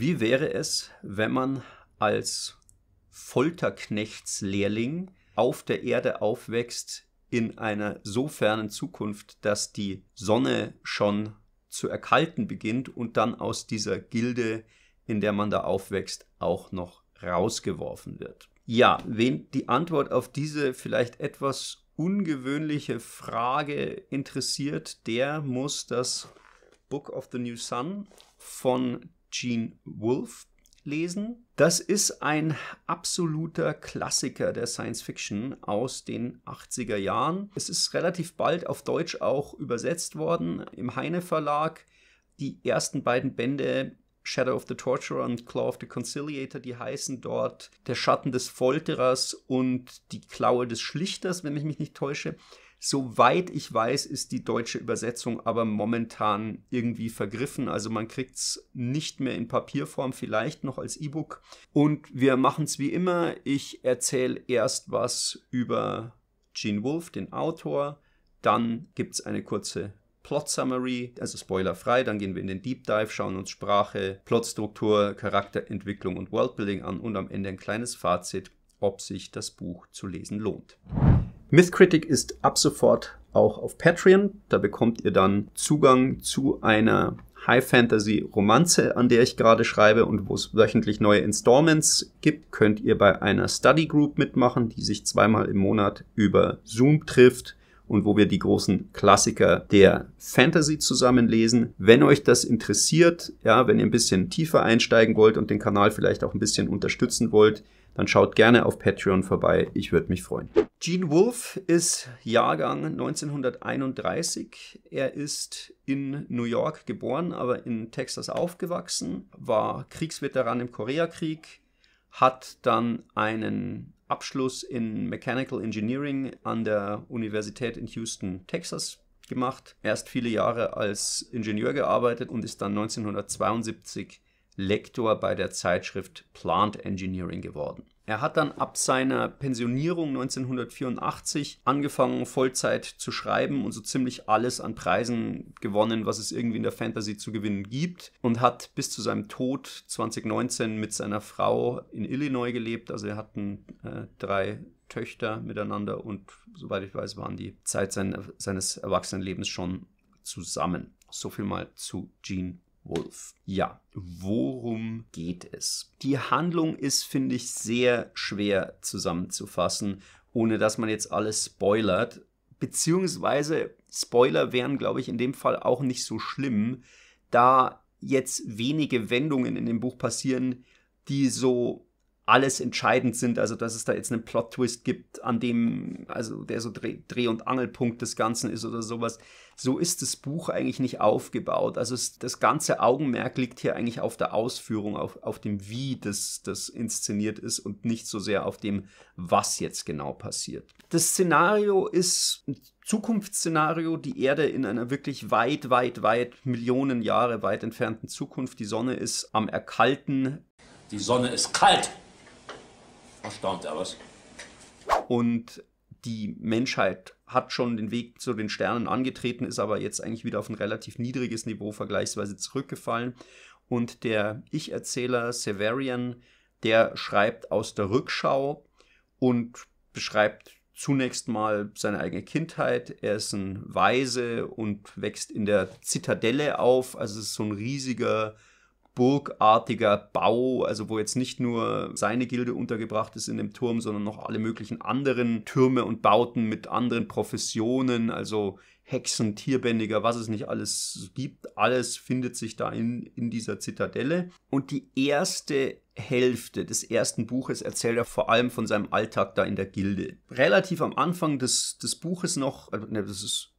Wie wäre es, wenn man als Folterknechtslehrling auf der Erde aufwächst in einer so fernen Zukunft, dass die Sonne schon zu erkalten beginnt und dann aus dieser Gilde, in der man da aufwächst, auch noch rausgeworfen wird? Ja, wen die Antwort auf diese vielleicht etwas ungewöhnliche Frage interessiert, der muss das Book of the New Sun von Gene Wolfe lesen. Das ist ein absoluter Klassiker der Science Fiction aus den 80er Jahren. Es ist relativ bald auf Deutsch auch übersetzt worden im Heine Verlag. Die ersten beiden Bände Shadow of the Torturer und Claw of the Conciliator, die heißen dort Der Schatten des Folterers und Die Klaue des Schlichters, wenn ich mich nicht täusche. Soweit ich weiß, ist die deutsche Übersetzung aber momentan irgendwie vergriffen. Also man kriegt es nicht mehr in Papierform, vielleicht noch als E-Book. Und wir machen es wie immer. Ich erzähle erst was über Gene Wolfe, den Autor. Dann gibt es eine kurze Plot Summary, also spoilerfrei. Dann gehen wir in den Deep Dive, schauen uns Sprache, Plotstruktur, Charakterentwicklung und Worldbuilding an und am Ende ein kleines Fazit, ob sich das Buch zu lesen lohnt. Mythcritic ist ab sofort auch auf Patreon. Da bekommt ihr dann Zugang zu einer High Fantasy Romanze, an der ich gerade schreibe und wo es wöchentlich neue Installments gibt, könnt ihr bei einer Study Group mitmachen, die sich zweimal im Monat über Zoom trifft und wo wir die großen Klassiker der Fantasy zusammenlesen. Wenn euch das interessiert, ja, wenn ihr ein bisschen tiefer einsteigen wollt und den Kanal vielleicht auch ein bisschen unterstützen wollt, dann schaut gerne auf Patreon vorbei. Ich würde mich freuen. Gene Wolfe ist Jahrgang 1931. Er ist in New York geboren, aber in Texas aufgewachsen, war Kriegsveteran im Koreakrieg, hat dann einen Abschluss in Mechanical Engineering an der Universität in Houston, Texas gemacht. Erst viele Jahre als Ingenieur gearbeitet und ist dann 1972 Lektor bei der Zeitschrift Plant Engineering geworden. Er hat dann ab seiner Pensionierung 1984 angefangen, Vollzeit zu schreiben und so ziemlich alles an Preisen gewonnen, was es irgendwie in der Fantasy zu gewinnen gibt. Und hat bis zu seinem Tod 2019 mit seiner Frau in Illinois gelebt. Also er hatten äh, drei Töchter miteinander und soweit ich weiß, waren die Zeit seines Erwachsenenlebens schon zusammen. So viel mal zu Gene Wolf. Ja, worum geht es? Die Handlung ist, finde ich, sehr schwer zusammenzufassen, ohne dass man jetzt alles spoilert. Beziehungsweise Spoiler wären, glaube ich, in dem Fall auch nicht so schlimm, da jetzt wenige Wendungen in dem Buch passieren, die so alles entscheidend sind. Also, dass es da jetzt einen Plot-Twist gibt, an dem, also der so Dreh-, Dreh und Angelpunkt des Ganzen ist oder sowas. So ist das Buch eigentlich nicht aufgebaut. Also, es, das ganze Augenmerk liegt hier eigentlich auf der Ausführung, auf, auf dem Wie das, das inszeniert ist und nicht so sehr auf dem, was jetzt genau passiert. Das Szenario ist ein Zukunftsszenario, die Erde in einer wirklich weit, weit, weit, Millionen Jahre weit entfernten Zukunft. Die Sonne ist am Erkalten. Die Sonne ist kalt! Erstaunt er Und die Menschheit hat schon den Weg zu den Sternen angetreten, ist aber jetzt eigentlich wieder auf ein relativ niedriges Niveau vergleichsweise zurückgefallen. Und der Ich-Erzähler Severian, der schreibt aus der Rückschau und beschreibt zunächst mal seine eigene Kindheit. Er ist ein Weise und wächst in der Zitadelle auf, also es ist so ein riesiger burgartiger Bau, also wo jetzt nicht nur seine Gilde untergebracht ist in dem Turm, sondern noch alle möglichen anderen Türme und Bauten mit anderen Professionen, also Hexen, Tierbändiger, was es nicht alles gibt, alles findet sich da in, in dieser Zitadelle. Und die erste Hälfte des ersten Buches erzählt er vor allem von seinem Alltag da in der Gilde. Relativ am Anfang des, des Buches noch, äh, ne, das ist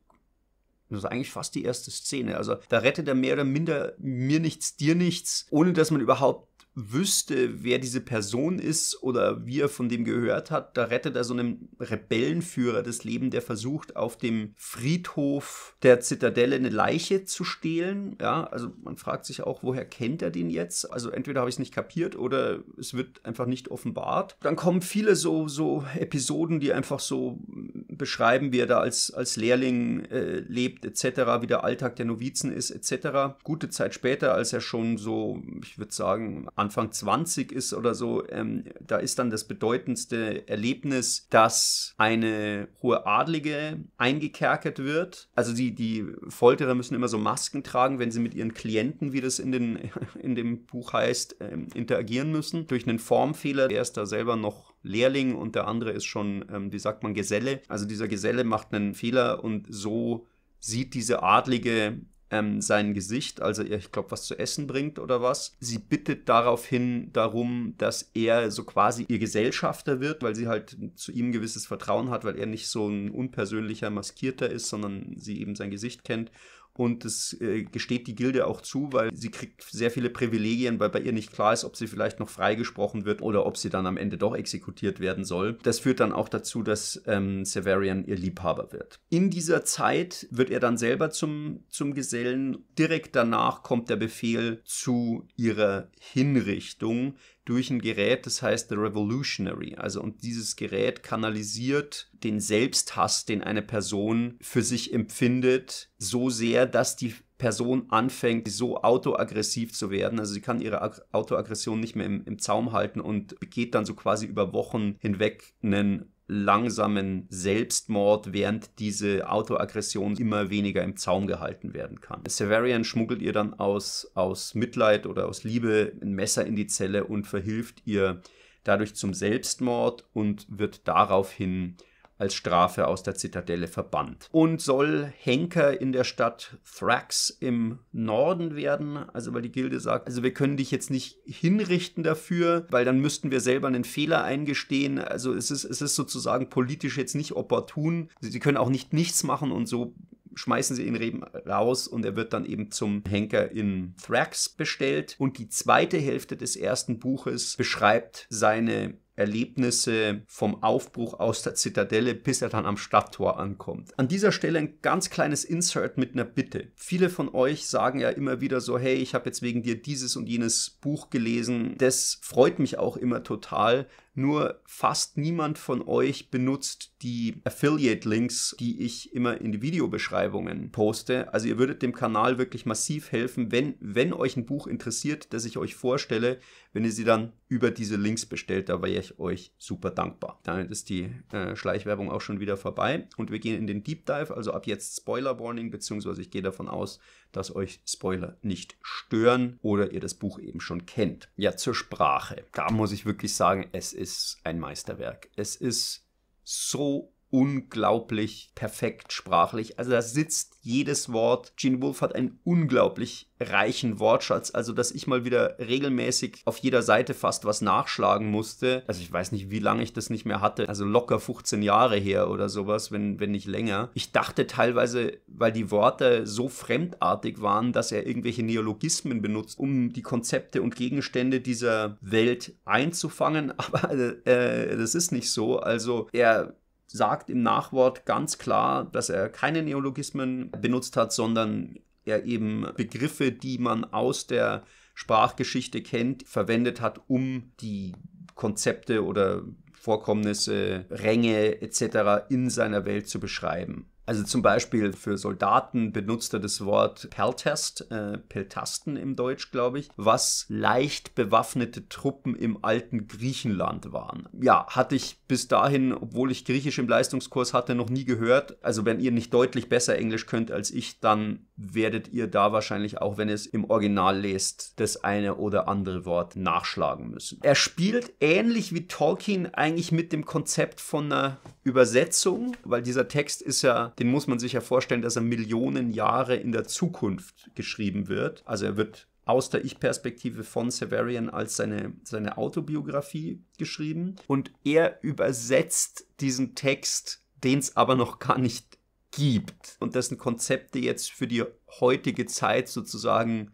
das ist eigentlich fast die erste Szene. Also da rettet er mehr oder minder mir nichts, dir nichts, ohne dass man überhaupt wüsste, wer diese Person ist oder wie er von dem gehört hat, da rettet er so einem Rebellenführer das Leben, der versucht, auf dem Friedhof der Zitadelle eine Leiche zu stehlen. Ja, also man fragt sich auch, woher kennt er den jetzt? Also entweder habe ich es nicht kapiert oder es wird einfach nicht offenbart. Dann kommen viele so, so Episoden, die einfach so mm, beschreiben, wie er da als, als Lehrling äh, lebt, etc., wie der Alltag der Novizen ist, etc. Gute Zeit später, als er schon so, ich würde sagen, an Anfang 20 ist oder so, ähm, da ist dann das bedeutendste Erlebnis, dass eine hohe Adlige eingekerkert wird. Also die, die Folterer müssen immer so Masken tragen, wenn sie mit ihren Klienten, wie das in, den, in dem Buch heißt, ähm, interagieren müssen. Durch einen Formfehler, der ist da selber noch Lehrling und der andere ist schon, ähm, wie sagt man, Geselle. Also dieser Geselle macht einen Fehler und so sieht diese Adlige ähm, sein Gesicht, also ihr, ich glaube, was zu essen bringt oder was. Sie bittet daraufhin darum, dass er so quasi ihr Gesellschafter wird, weil sie halt zu ihm ein gewisses Vertrauen hat, weil er nicht so ein unpersönlicher Maskierter ist, sondern sie eben sein Gesicht kennt. Und das äh, gesteht die Gilde auch zu, weil sie kriegt sehr viele Privilegien, weil bei ihr nicht klar ist, ob sie vielleicht noch freigesprochen wird oder ob sie dann am Ende doch exekutiert werden soll. Das führt dann auch dazu, dass ähm, Severian ihr Liebhaber wird. In dieser Zeit wird er dann selber zum, zum Gesellen. Direkt danach kommt der Befehl zu ihrer Hinrichtung durch ein Gerät, das heißt The Revolutionary. Also und dieses Gerät kanalisiert den Selbsthass, den eine Person für sich empfindet, so sehr, dass die Person anfängt, so autoaggressiv zu werden. Also sie kann ihre Ag Autoaggression nicht mehr im, im Zaum halten und begeht dann so quasi über Wochen hinweg einen langsamen Selbstmord, während diese Autoaggression immer weniger im Zaum gehalten werden kann. Severian schmuggelt ihr dann aus, aus Mitleid oder aus Liebe ein Messer in die Zelle und verhilft ihr dadurch zum Selbstmord und wird daraufhin als Strafe aus der Zitadelle verbannt und soll Henker in der Stadt Thrax im Norden werden, also weil die Gilde sagt, also wir können dich jetzt nicht hinrichten dafür, weil dann müssten wir selber einen Fehler eingestehen, also es ist, es ist sozusagen politisch jetzt nicht opportun, sie können auch nicht nichts machen und so schmeißen sie ihn eben raus und er wird dann eben zum Henker in Thrax bestellt. Und die zweite Hälfte des ersten Buches beschreibt seine Erlebnisse vom Aufbruch aus der Zitadelle, bis er dann am Stadttor ankommt. An dieser Stelle ein ganz kleines Insert mit einer Bitte. Viele von euch sagen ja immer wieder so, hey, ich habe jetzt wegen dir dieses und jenes Buch gelesen. Das freut mich auch immer total, nur fast niemand von euch benutzt die Affiliate-Links, die ich immer in die Videobeschreibungen poste. Also ihr würdet dem Kanal wirklich massiv helfen, wenn, wenn euch ein Buch interessiert, das ich euch vorstelle, wenn ihr sie dann über diese Links bestellt. Da wäre ich euch super dankbar. Damit ist die äh, Schleichwerbung auch schon wieder vorbei. Und wir gehen in den Deep Dive, also ab jetzt Spoiler Warning, beziehungsweise ich gehe davon aus, dass euch Spoiler nicht stören oder ihr das Buch eben schon kennt. Ja, zur Sprache. Da muss ich wirklich sagen, es ist ein Meisterwerk. Es ist so unglaublich perfekt sprachlich. Also da sitzt jedes Wort. Gene Wolfe hat einen unglaublich reichen Wortschatz, also dass ich mal wieder regelmäßig auf jeder Seite fast was nachschlagen musste. Also ich weiß nicht, wie lange ich das nicht mehr hatte. Also locker 15 Jahre her oder sowas, wenn, wenn nicht länger. Ich dachte teilweise, weil die Worte so fremdartig waren, dass er irgendwelche Neologismen benutzt, um die Konzepte und Gegenstände dieser Welt einzufangen. Aber äh, das ist nicht so. Also er sagt im Nachwort ganz klar, dass er keine Neologismen benutzt hat, sondern er eben Begriffe, die man aus der Sprachgeschichte kennt, verwendet hat, um die Konzepte oder Vorkommnisse, Ränge etc. in seiner Welt zu beschreiben. Also zum Beispiel für Soldaten benutzt er das Wort Peltest, äh, Peltasten im Deutsch, glaube ich, was leicht bewaffnete Truppen im alten Griechenland waren. Ja, hatte ich bis dahin, obwohl ich Griechisch im Leistungskurs hatte, noch nie gehört. Also wenn ihr nicht deutlich besser Englisch könnt als ich, dann werdet ihr da wahrscheinlich, auch wenn ihr es im Original lest, das eine oder andere Wort nachschlagen müssen. Er spielt ähnlich wie Tolkien eigentlich mit dem Konzept von einer Übersetzung, weil dieser Text ist ja den muss man sich ja vorstellen, dass er Millionen Jahre in der Zukunft geschrieben wird. Also er wird aus der Ich-Perspektive von Severian als seine, seine Autobiografie geschrieben. Und er übersetzt diesen Text, den es aber noch gar nicht gibt. Und dessen Konzepte jetzt für die heutige Zeit sozusagen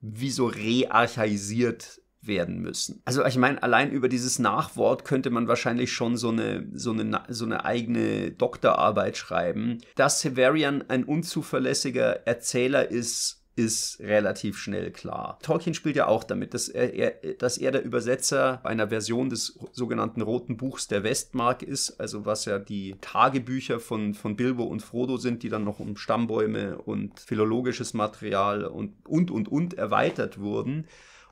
wie so rearchaisiert werden müssen. Also ich meine, allein über dieses Nachwort könnte man wahrscheinlich schon so eine, so eine, so eine eigene Doktorarbeit schreiben. Dass Severian ein unzuverlässiger Erzähler ist, ist relativ schnell klar. Tolkien spielt ja auch damit, dass er, er, dass er der Übersetzer einer Version des sogenannten Roten Buchs der Westmark ist, also was ja die Tagebücher von, von Bilbo und Frodo sind, die dann noch um Stammbäume und philologisches Material und und und, und erweitert wurden.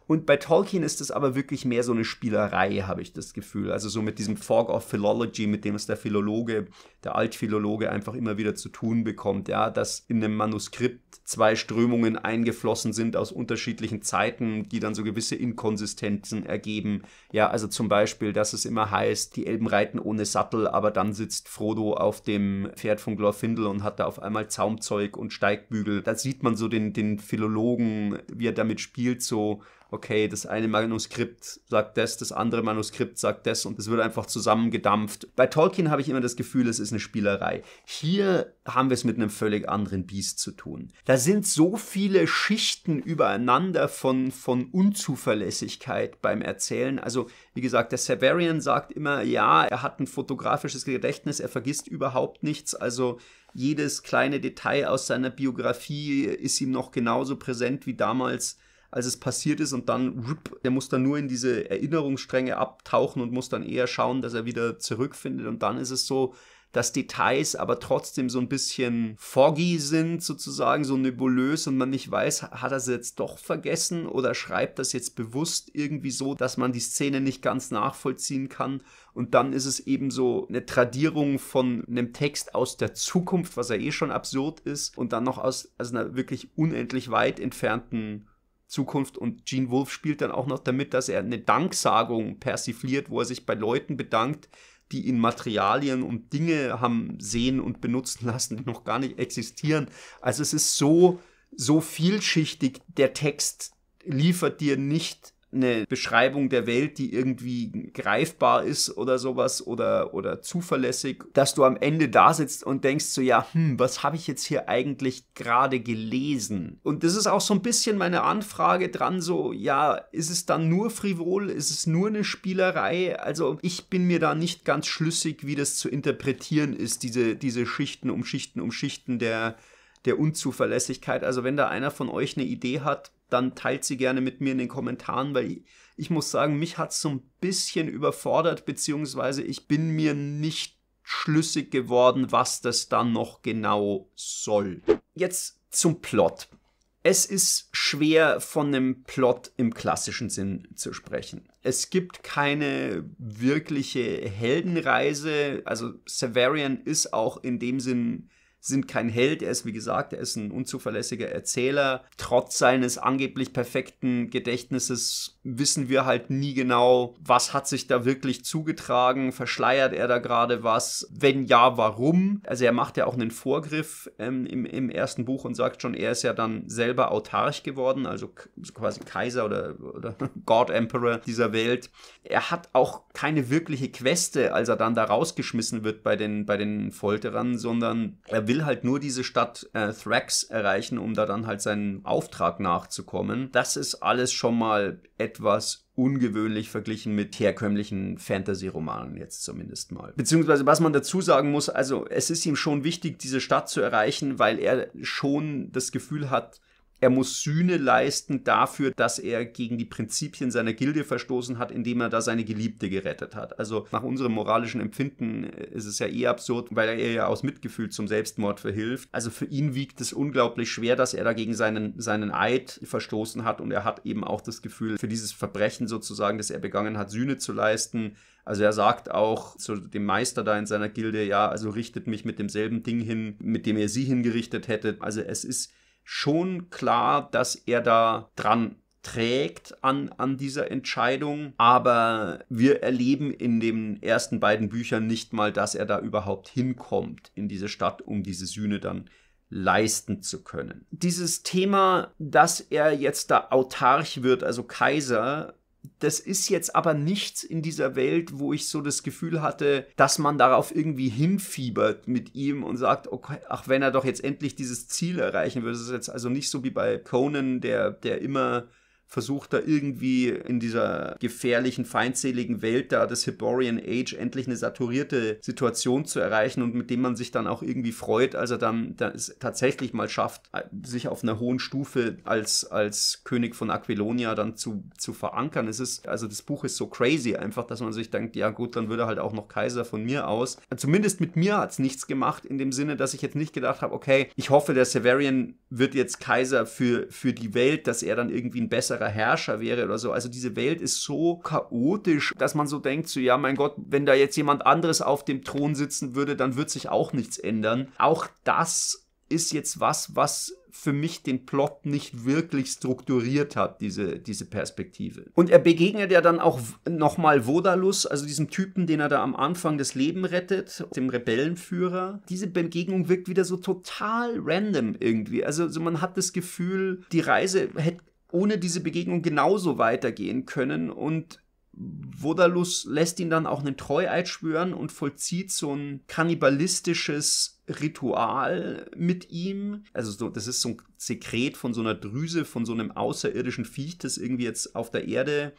Und bei Tolkien ist es aber wirklich mehr so eine Spielerei, habe ich das Gefühl. Also so mit diesem Fog of Philology, mit dem es der Philologe, der Altphilologe einfach immer wieder zu tun bekommt. Ja, dass in einem Manuskript zwei Strömungen eingeflossen sind aus unterschiedlichen Zeiten, die dann so gewisse Inkonsistenzen ergeben. Ja, also zum Beispiel, dass es immer heißt, die Elben reiten ohne Sattel, aber dann sitzt Frodo auf dem Pferd von Glorfindel und hat da auf einmal Zaumzeug und Steigbügel. Da sieht man so den, den Philologen, wie er damit spielt, so okay, das eine Manuskript sagt das, das andere Manuskript sagt das und es wird einfach zusammengedampft. Bei Tolkien habe ich immer das Gefühl, es ist eine Spielerei. Hier haben wir es mit einem völlig anderen Biest zu tun. Da sind so viele Schichten übereinander von, von Unzuverlässigkeit beim Erzählen. Also, wie gesagt, der Severian sagt immer, ja, er hat ein fotografisches Gedächtnis, er vergisst überhaupt nichts, also jedes kleine Detail aus seiner Biografie ist ihm noch genauso präsent wie damals als es passiert ist und dann, der muss dann nur in diese Erinnerungsstränge abtauchen und muss dann eher schauen, dass er wieder zurückfindet und dann ist es so, dass Details aber trotzdem so ein bisschen foggy sind, sozusagen, so nebulös und man nicht weiß, hat er es jetzt doch vergessen oder schreibt das jetzt bewusst irgendwie so, dass man die Szene nicht ganz nachvollziehen kann. Und dann ist es eben so eine Tradierung von einem Text aus der Zukunft, was ja eh schon absurd ist, und dann noch aus, aus einer wirklich unendlich weit entfernten Zukunft. Und Gene Wolf spielt dann auch noch damit, dass er eine Danksagung persifliert, wo er sich bei Leuten bedankt, die ihn Materialien und Dinge haben sehen und benutzen lassen, die noch gar nicht existieren. Also es ist so, so vielschichtig. Der Text liefert dir nicht eine Beschreibung der Welt, die irgendwie greifbar ist oder sowas oder, oder zuverlässig, dass du am Ende da sitzt und denkst so, ja, hm, was habe ich jetzt hier eigentlich gerade gelesen? Und das ist auch so ein bisschen meine Anfrage dran, so, ja, ist es dann nur frivol? Ist es nur eine Spielerei? Also ich bin mir da nicht ganz schlüssig, wie das zu interpretieren ist, diese, diese Schichten um Schichten um Schichten der, der Unzuverlässigkeit. Also wenn da einer von euch eine Idee hat, dann teilt sie gerne mit mir in den Kommentaren, weil ich, ich muss sagen, mich hat es so ein bisschen überfordert, beziehungsweise ich bin mir nicht schlüssig geworden, was das dann noch genau soll. Jetzt zum Plot. Es ist schwer von einem Plot im klassischen Sinn zu sprechen. Es gibt keine wirkliche Heldenreise. Also Severian ist auch in dem Sinn sind kein Held. Er ist, wie gesagt, er ist ein unzuverlässiger Erzähler. Trotz seines angeblich perfekten Gedächtnisses wissen wir halt nie genau, was hat sich da wirklich zugetragen, verschleiert er da gerade was, wenn ja, warum. Also er macht ja auch einen Vorgriff ähm, im, im, ersten Buch und sagt schon, er ist ja dann selber autarch geworden, also quasi Kaiser oder, oder God Emperor dieser Welt. Er hat auch keine wirkliche Queste, als er dann da rausgeschmissen wird bei den, bei den Folterern, sondern er will halt nur diese Stadt äh, Thrax erreichen, um da dann halt seinen Auftrag nachzukommen. Das ist alles schon mal etwas etwas ungewöhnlich verglichen mit herkömmlichen Fantasy-Romanen jetzt zumindest mal. Beziehungsweise was man dazu sagen muss, also es ist ihm schon wichtig, diese Stadt zu erreichen, weil er schon das Gefühl hat, er muss Sühne leisten dafür, dass er gegen die Prinzipien seiner Gilde verstoßen hat, indem er da seine Geliebte gerettet hat. Also nach unserem moralischen Empfinden äh, ist es ja eh absurd, weil er ihr ja aus Mitgefühl zum Selbstmord verhilft. Also für ihn wiegt es unglaublich schwer, dass er dagegen seinen, seinen Eid verstoßen hat und er hat eben auch das Gefühl, für dieses Verbrechen sozusagen, das er begangen hat, Sühne zu leisten. Also er sagt auch zu dem Meister da in seiner Gilde, ja, also richtet mich mit demselben Ding hin, mit dem ihr sie hingerichtet hättet. Also es ist schon klar, dass er da dran trägt an, an dieser Entscheidung. Aber wir erleben in den ersten beiden Büchern nicht mal, dass er da überhaupt hinkommt in diese Stadt, um diese Sühne dann leisten zu können. Dieses Thema, dass er jetzt da autarch wird, also Kaiser, das ist jetzt aber nichts in dieser Welt, wo ich so das Gefühl hatte, dass man darauf irgendwie hinfiebert mit ihm und sagt, okay, ach, wenn er doch jetzt endlich dieses Ziel erreichen würde. Das ist jetzt also nicht so wie bei Conan, der, der immer versucht da irgendwie in dieser gefährlichen, feindseligen Welt da das Hyborian Age endlich eine saturierte Situation zu erreichen und mit dem man sich dann auch irgendwie freut, als er dann es tatsächlich mal schafft, äh, sich auf einer hohen Stufe als, als König von Aquilonia dann zu, zu verankern. Es ist, also das Buch ist so crazy einfach, dass man sich denkt, ja gut, dann würde halt auch noch Kaiser von mir aus. Zumindest mit mir hat es nichts gemacht, in dem Sinne, dass ich jetzt nicht gedacht habe, okay, ich hoffe, der Severian wird jetzt Kaiser für, für die Welt, dass er dann irgendwie ein besser besserer Herrscher wäre oder so. Also diese Welt ist so chaotisch, dass man so denkt, so ja, mein Gott, wenn da jetzt jemand anderes auf dem Thron sitzen würde, dann wird sich auch nichts ändern. Auch das ist jetzt was, was für mich den Plot nicht wirklich strukturiert hat, diese, diese Perspektive. Und er begegnet ja dann auch nochmal Vodalus, also diesem Typen, den er da am Anfang das Leben rettet, dem Rebellenführer. Diese Begegnung wirkt wieder so total random irgendwie. Also, also man hat das Gefühl, die Reise hätte ohne diese Begegnung genauso weitergehen können und Vodalus lässt ihn dann auch einen Treueid schwören und vollzieht so ein kannibalistisches Ritual mit ihm. Also so, das ist so ein Sekret von so einer Drüse, von so einem außerirdischen Viech, das irgendwie jetzt auf der Erde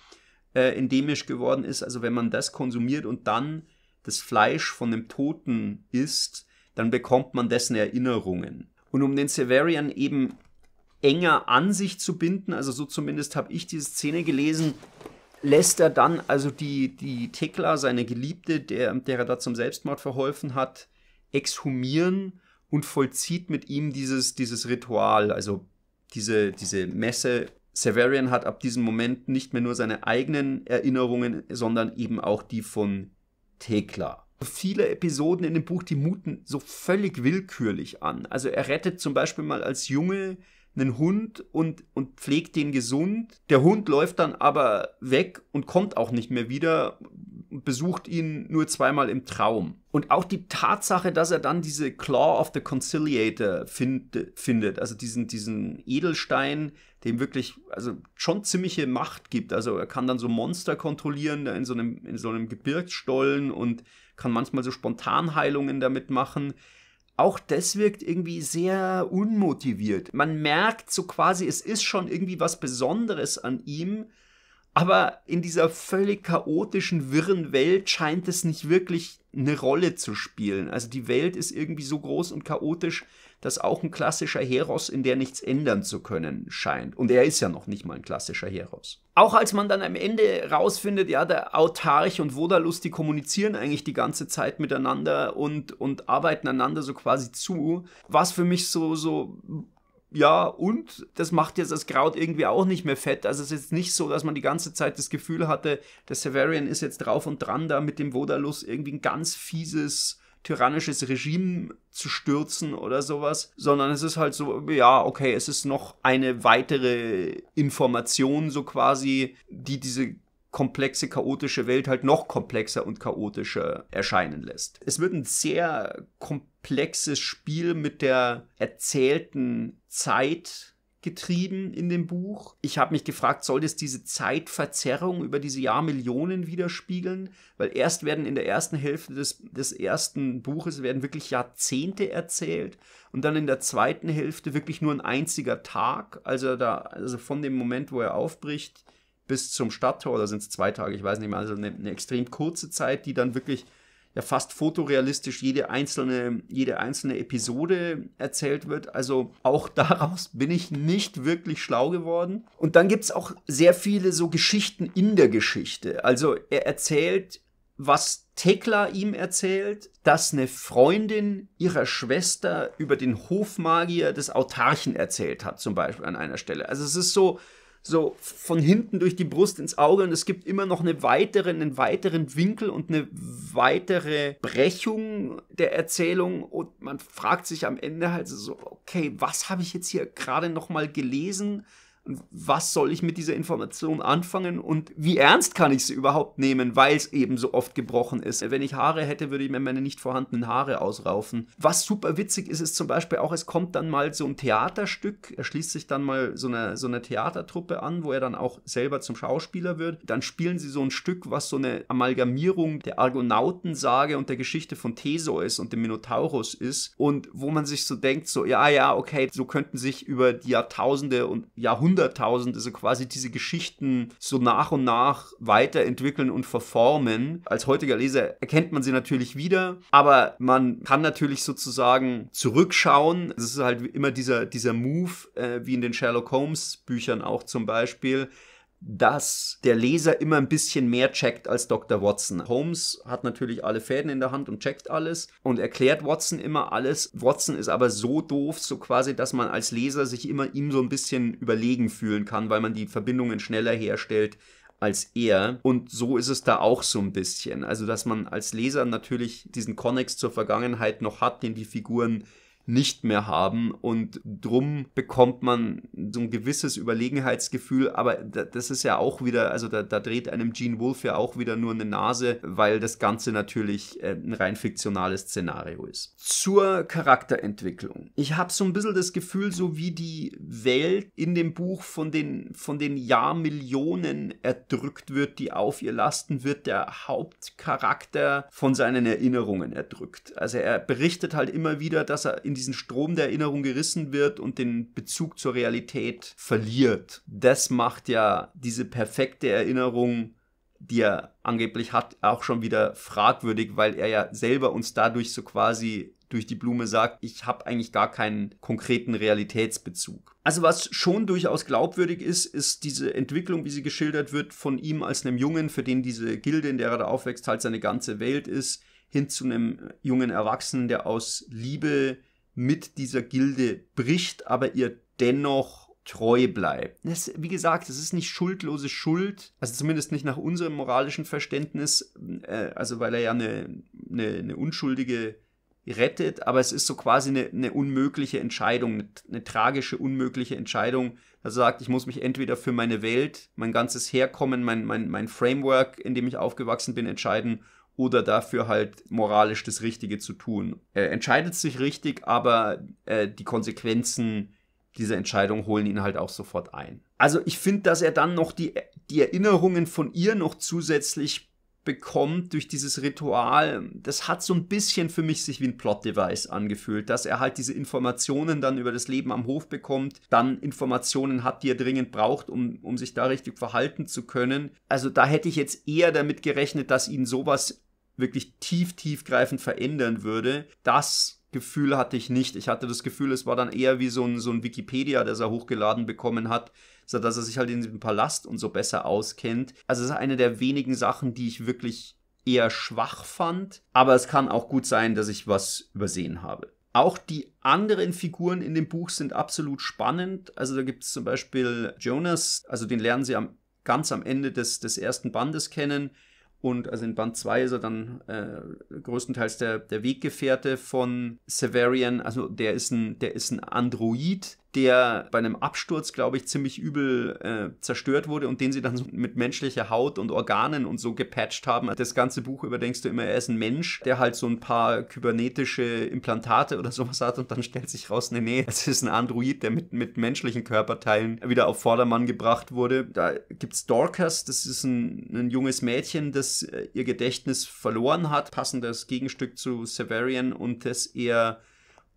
äh, endemisch geworden ist. Also wenn man das konsumiert und dann das Fleisch von dem Toten isst, dann bekommt man dessen Erinnerungen. Und um den Severian eben enger an sich zu binden, also so zumindest habe ich diese Szene gelesen, lässt er dann also die, die Tekla, seine Geliebte, der, der er da zum Selbstmord verholfen hat, exhumieren und vollzieht mit ihm dieses, dieses Ritual, also diese, diese Messe. Severian hat ab diesem Moment nicht mehr nur seine eigenen Erinnerungen, sondern eben auch die von Tekla. Viele Episoden in dem Buch, die muten so völlig willkürlich an. Also er rettet zum Beispiel mal als Junge einen Hund und, und pflegt den gesund. Der Hund läuft dann aber weg und kommt auch nicht mehr wieder und besucht ihn nur zweimal im Traum. Und auch die Tatsache, dass er dann diese Claw of the Conciliator find, findet, also diesen, diesen Edelstein, dem wirklich also schon ziemliche Macht gibt. Also er kann dann so Monster kontrollieren in so einem, in so einem Gebirgsstollen und kann manchmal so Spontanheilungen damit machen auch das wirkt irgendwie sehr unmotiviert. Man merkt so quasi, es ist schon irgendwie was Besonderes an ihm, aber in dieser völlig chaotischen, wirren Welt scheint es nicht wirklich eine Rolle zu spielen. Also die Welt ist irgendwie so groß und chaotisch, dass auch ein klassischer Heros in der nichts ändern zu können scheint. Und er ist ja noch nicht mal ein klassischer Heros. Auch als man dann am Ende rausfindet, ja, der Autarch und Vodalus, die kommunizieren eigentlich die ganze Zeit miteinander und, und arbeiten einander so quasi zu, was für mich so, so ja, und das macht jetzt das Kraut irgendwie auch nicht mehr fett. Also es ist jetzt nicht so, dass man die ganze Zeit das Gefühl hatte, der Severian ist jetzt drauf und dran, da mit dem Vodalus irgendwie ein ganz fieses, tyrannisches Regime zu stürzen oder sowas, sondern es ist halt so, ja, okay, es ist noch eine weitere Information so quasi, die diese komplexe, chaotische Welt halt noch komplexer und chaotischer erscheinen lässt. Es wird ein sehr komplexes komplexes Spiel mit der erzählten Zeit getrieben in dem Buch. Ich habe mich gefragt, soll das diese Zeitverzerrung über diese Jahrmillionen widerspiegeln? Weil erst werden in der ersten Hälfte des, des ersten Buches werden wirklich Jahrzehnte erzählt und dann in der zweiten Hälfte wirklich nur ein einziger Tag. Also da, also von dem Moment, wo er aufbricht, bis zum Stadttor, oder sind es zwei Tage, ich weiß nicht mehr, also eine, eine extrem kurze Zeit, die dann wirklich ja fast fotorealistisch jede einzelne, jede einzelne Episode erzählt wird. Also auch daraus bin ich nicht wirklich schlau geworden. Und dann gibt es auch sehr viele so Geschichten in der Geschichte. Also er erzählt, was Tekla ihm erzählt, dass eine Freundin ihrer Schwester über den Hofmagier des Autarchen erzählt hat, zum Beispiel an einer Stelle. Also es ist so, so von hinten durch die Brust ins Auge und es gibt immer noch eine weitere, einen weiteren Winkel und eine weitere Brechung der Erzählung und man fragt sich am Ende halt so, okay, was habe ich jetzt hier gerade nochmal gelesen? was soll ich mit dieser Information anfangen und wie ernst kann ich sie überhaupt nehmen, weil es eben so oft gebrochen ist. Wenn ich Haare hätte, würde ich mir meine nicht vorhandenen Haare ausraufen. Was super witzig ist, ist zum Beispiel auch, es kommt dann mal so ein Theaterstück, er schließt sich dann mal so eine, so eine Theatertruppe an, wo er dann auch selber zum Schauspieler wird. Dann spielen sie so ein Stück, was so eine Amalgamierung der Argonautensage und der Geschichte von Theseus und dem Minotaurus ist und wo man sich so denkt, so ja, ja, okay, so könnten sich über die Jahrtausende und Jahrhunderte Jahrhunderttausend, also quasi diese Geschichten so nach und nach weiterentwickeln und verformen. Als heutiger Leser erkennt man sie natürlich wieder, aber man kann natürlich sozusagen zurückschauen. Es ist halt immer dieser, dieser Move, äh, wie in den Sherlock Holmes Büchern auch zum Beispiel dass der Leser immer ein bisschen mehr checkt als Dr. Watson. Holmes hat natürlich alle Fäden in der Hand und checkt alles und erklärt Watson immer alles. Watson ist aber so doof, so quasi, dass man als Leser sich immer ihm so ein bisschen überlegen fühlen kann, weil man die Verbindungen schneller herstellt als er. Und so ist es da auch so ein bisschen. Also, dass man als Leser natürlich diesen Connex zur Vergangenheit noch hat, den die Figuren nicht mehr haben und drum bekommt man so ein gewisses Überlegenheitsgefühl, aber das ist ja auch wieder, also da, da dreht einem Gene Wolfe ja auch wieder nur eine Nase, weil das Ganze natürlich äh, ein rein fiktionales Szenario ist. Zur Charakterentwicklung. Ich habe so ein bisschen das Gefühl, so wie die Welt in dem Buch von den, von den Jahrmillionen erdrückt wird, die auf ihr lasten, wird der Hauptcharakter von seinen Erinnerungen erdrückt. Also er berichtet halt immer wieder, dass er in diesen Strom der Erinnerung gerissen wird und den Bezug zur Realität verliert. Das macht ja diese perfekte Erinnerung die er angeblich hat, auch schon wieder fragwürdig, weil er ja selber uns dadurch so quasi durch die Blume sagt, ich habe eigentlich gar keinen konkreten Realitätsbezug. Also was schon durchaus glaubwürdig ist, ist diese Entwicklung, wie sie geschildert wird, von ihm als einem Jungen, für den diese Gilde, in der er da aufwächst, halt seine ganze Welt ist, hin zu einem jungen Erwachsenen, der aus Liebe mit dieser Gilde bricht, aber ihr dennoch treu bleibt. Das, wie gesagt, es ist nicht schuldlose Schuld, also zumindest nicht nach unserem moralischen Verständnis, äh, also weil er ja eine, eine, eine, Unschuldige rettet, aber es ist so quasi eine, eine unmögliche Entscheidung, eine, eine tragische, unmögliche Entscheidung, dass er sagt, ich muss mich entweder für meine Welt, mein ganzes Herkommen, mein, mein, mein Framework, in dem ich aufgewachsen bin, entscheiden oder dafür halt moralisch das Richtige zu tun. Er entscheidet sich richtig, aber äh, die Konsequenzen dieser Entscheidung holen ihn halt auch sofort ein. Also ich finde, dass er dann noch die, die Erinnerungen von ihr noch zusätzlich bekommt durch dieses Ritual, das hat so ein bisschen für mich sich wie ein Plot-Device angefühlt, dass er halt diese Informationen dann über das Leben am Hof bekommt, dann Informationen hat, die er dringend braucht, um, um sich da richtig verhalten zu können. Also da hätte ich jetzt eher damit gerechnet, dass ihn sowas wirklich tief, tiefgreifend verändern würde, das Gefühl hatte ich nicht. Ich hatte das Gefühl, es war dann eher wie so ein, so ein Wikipedia, das er hochgeladen bekommen hat, sodass er sich halt in diesem Palast und so besser auskennt. Also es ist eine der wenigen Sachen, die ich wirklich eher schwach fand, aber es kann auch gut sein, dass ich was übersehen habe. Auch die anderen Figuren in dem Buch sind absolut spannend. Also da gibt es zum Beispiel Jonas, also den lernen sie am, ganz am Ende des, des ersten Bandes kennen. Und also in Band 2 ist er dann äh, größtenteils der, der Weggefährte von Severian. Also der ist ein, der ist ein Android, der bei einem Absturz, glaube ich, ziemlich übel äh, zerstört wurde und den sie dann so mit menschlicher Haut und Organen und so gepatcht haben. Das ganze Buch überdenkst du immer, er ist ein Mensch, der halt so ein paar kybernetische Implantate oder sowas hat und dann stellt sich raus, nee, nee, es ist ein Android, der mit, mit menschlichen Körperteilen wieder auf Vordermann gebracht wurde. Da gibt es Dorcas, das ist ein, ein junges Mädchen, das äh, ihr Gedächtnis verloren hat, passendes Gegenstück zu Severian und das eher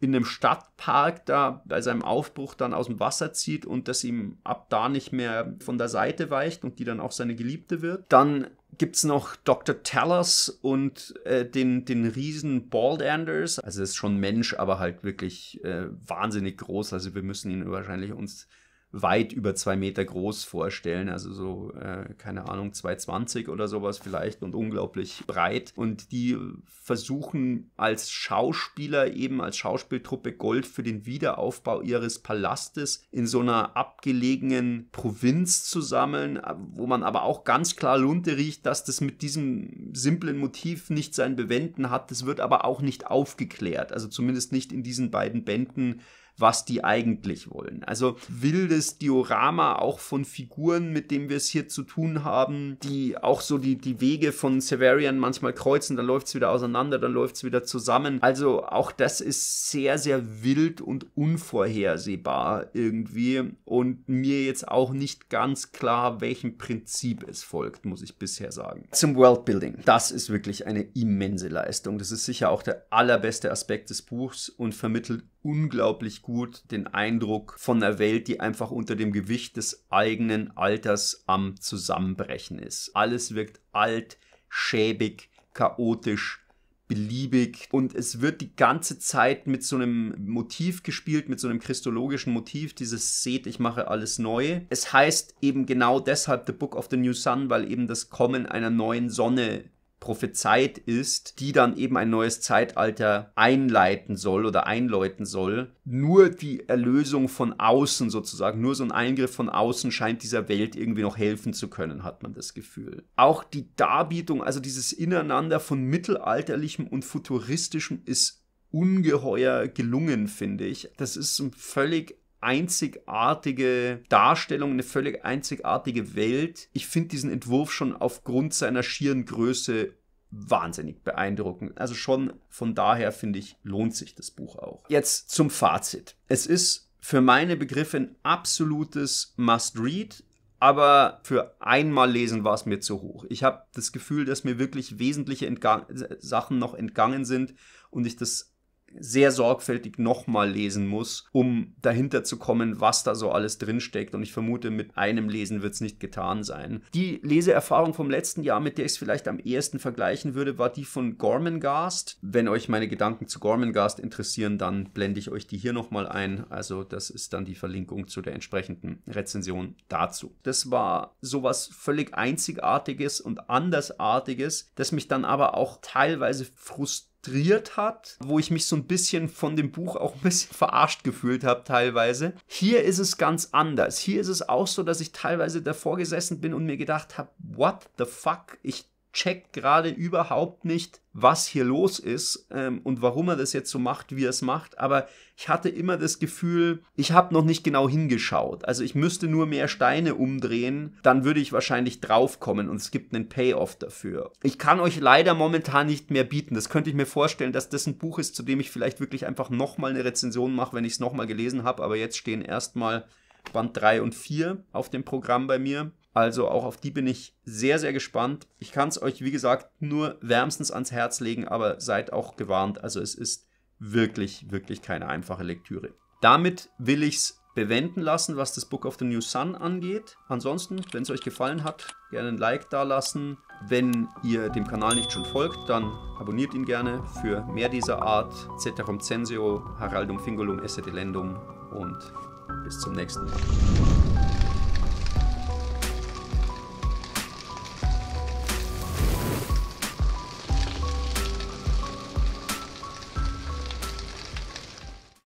in einem Stadtpark da bei seinem Aufbruch dann aus dem Wasser zieht und das ihm ab da nicht mehr von der Seite weicht und die dann auch seine Geliebte wird. Dann gibt es noch Dr. Tellers und äh, den, den riesen Bald Anders. Also ist schon Mensch, aber halt wirklich äh, wahnsinnig groß. Also wir müssen ihn wahrscheinlich uns weit über zwei Meter groß vorstellen, also so, äh, keine Ahnung, 220 oder sowas vielleicht und unglaublich breit. Und die versuchen als Schauspieler, eben als Schauspieltruppe Gold für den Wiederaufbau ihres Palastes in so einer abgelegenen Provinz zu sammeln, äh, wo man aber auch ganz klar Lunte riecht, dass das mit diesem simplen Motiv nicht sein Bewenden hat. Das wird aber auch nicht aufgeklärt, also zumindest nicht in diesen beiden Bänden was die eigentlich wollen. Also wildes Diorama auch von Figuren, mit dem wir es hier zu tun haben, die auch so die, die Wege von Severian manchmal kreuzen, dann läuft es wieder auseinander, dann läuft es wieder zusammen. Also auch das ist sehr, sehr wild und unvorhersehbar irgendwie und mir jetzt auch nicht ganz klar, welchem Prinzip es folgt, muss ich bisher sagen. Zum Worldbuilding. Das ist wirklich eine immense Leistung. Das ist sicher auch der allerbeste Aspekt des Buchs und vermittelt unglaublich gut den Eindruck von einer Welt, die einfach unter dem Gewicht des eigenen Alters am Zusammenbrechen ist. Alles wirkt alt, schäbig, chaotisch, beliebig und es wird die ganze Zeit mit so einem Motiv gespielt, mit so einem christologischen Motiv, dieses seht, ich mache alles neu. Es heißt eben genau deshalb The Book of the New Sun, weil eben das Kommen einer neuen Sonne prophezeit ist, die dann eben ein neues Zeitalter einleiten soll oder einläuten soll. Nur die Erlösung von außen sozusagen, nur so ein Eingriff von außen scheint dieser Welt irgendwie noch helfen zu können, hat man das Gefühl. Auch die Darbietung, also dieses Ineinander von mittelalterlichem und futuristischem ist ungeheuer gelungen, finde ich. Das ist ein völlig einzigartige Darstellung, eine völlig einzigartige Welt. Ich finde diesen Entwurf schon aufgrund seiner schieren Größe wahnsinnig beeindruckend. Also schon von daher finde ich, lohnt sich das Buch auch. Jetzt zum Fazit. Es ist für meine Begriffe ein absolutes Must-Read aber für einmal lesen war es mir zu hoch. Ich habe das Gefühl, dass mir wirklich wesentliche Entga Sachen noch entgangen sind und ich das sehr sorgfältig nochmal lesen muss, um dahinter zu kommen, was da so alles drinsteckt. Und ich vermute, mit einem Lesen wird es nicht getan sein. Die Leseerfahrung vom letzten Jahr, mit der ich es vielleicht am ehesten vergleichen würde, war die von Gormengast. Wenn euch meine Gedanken zu Gormengast interessieren, dann blende ich euch die hier nochmal ein. Also das ist dann die Verlinkung zu der entsprechenden Rezension dazu. Das war sowas völlig Einzigartiges und Andersartiges, das mich dann aber auch teilweise frustriert illustriert hat, wo ich mich so ein bisschen von dem Buch auch ein bisschen verarscht gefühlt habe teilweise. Hier ist es ganz anders. Hier ist es auch so, dass ich teilweise davor gesessen bin und mir gedacht habe, what the fuck? Ich checkt gerade überhaupt nicht, was hier los ist ähm, und warum er das jetzt so macht, wie er es macht. Aber ich hatte immer das Gefühl, ich habe noch nicht genau hingeschaut. Also ich müsste nur mehr Steine umdrehen, dann würde ich wahrscheinlich draufkommen und es gibt einen Payoff dafür. Ich kann euch leider momentan nicht mehr bieten. Das könnte ich mir vorstellen, dass das ein Buch ist, zu dem ich vielleicht wirklich einfach nochmal eine Rezension mache, wenn ich es nochmal gelesen habe. Aber jetzt stehen erstmal Band 3 und 4 auf dem Programm bei mir. Also auch auf die bin ich sehr, sehr gespannt. Ich kann es euch, wie gesagt, nur wärmstens ans Herz legen, aber seid auch gewarnt. Also es ist wirklich, wirklich keine einfache Lektüre. Damit will ich es bewenden lassen, was das Book of the New Sun angeht. Ansonsten, wenn es euch gefallen hat, gerne ein Like da lassen. Wenn ihr dem Kanal nicht schon folgt, dann abonniert ihn gerne für mehr dieser Art. Ceterum censeo, Haraldum fingulum esse delendum und bis zum nächsten Mal.